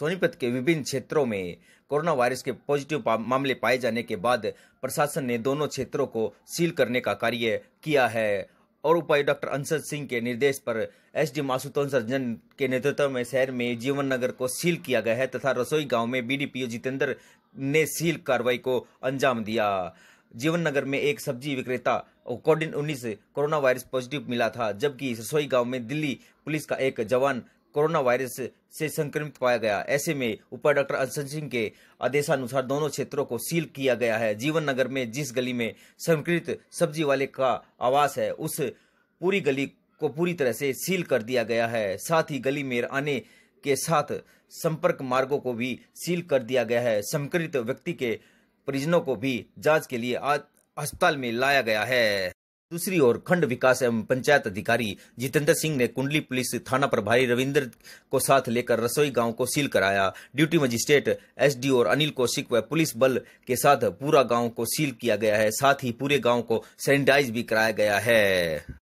सोनीपत के विभिन्न क्षेत्रों में कोरोना वायरस के पॉजिटिव मामले पाए जाने के बाद प्रशासन ने दोनों क्षेत्रों को सील करने का कार्य किया है और उपायुक्त डॉक्टर अंसद सिंह के निर्देश पर एसडी मासूतोंसर जन के नेतृत्व में शहर में जीवन नगर को सील किया गया है तथा रसोई गांव में बीडीपीओ जितेंद्र ने सील कार्रवाई को अंजाम दिया जीवन नगर में एक सब्जी विक्रेता कोविड उन्नीस कोरोना वायरस पॉजिटिव मिला था जबकि रसोई गांव में दिल्ली पुलिस का एक जवान कोरोना वायरस से संक्रमित पाया गया ऐसे में उपायुक्त डॉक्टर अंशन सिंह के आदेशानुसार दोनों क्षेत्रों को सील किया गया है जीवन नगर में जिस गली में संक्रमित सब्जी वाले का आवास है उस पूरी गली को पूरी तरह से सील कर दिया गया है साथ ही गली में आने के साथ संपर्क मार्गों को भी सील कर दिया गया है संक्रमित व्यक्ति के परिजनों को भी जांच के लिए अस्पताल में लाया गया है दूसरी ओर खंड विकास एवं पंचायत अधिकारी जितेंद्र सिंह ने कुंडली पुलिस थाना प्रभारी रविंद्र को साथ लेकर रसोई गांव को सील कराया ड्यूटी मजिस्ट्रेट एसडी और अनिल कौशिक व पुलिस बल के साथ पूरा गांव को सील किया गया है साथ ही पूरे गांव को सैनिटाइज भी कराया गया है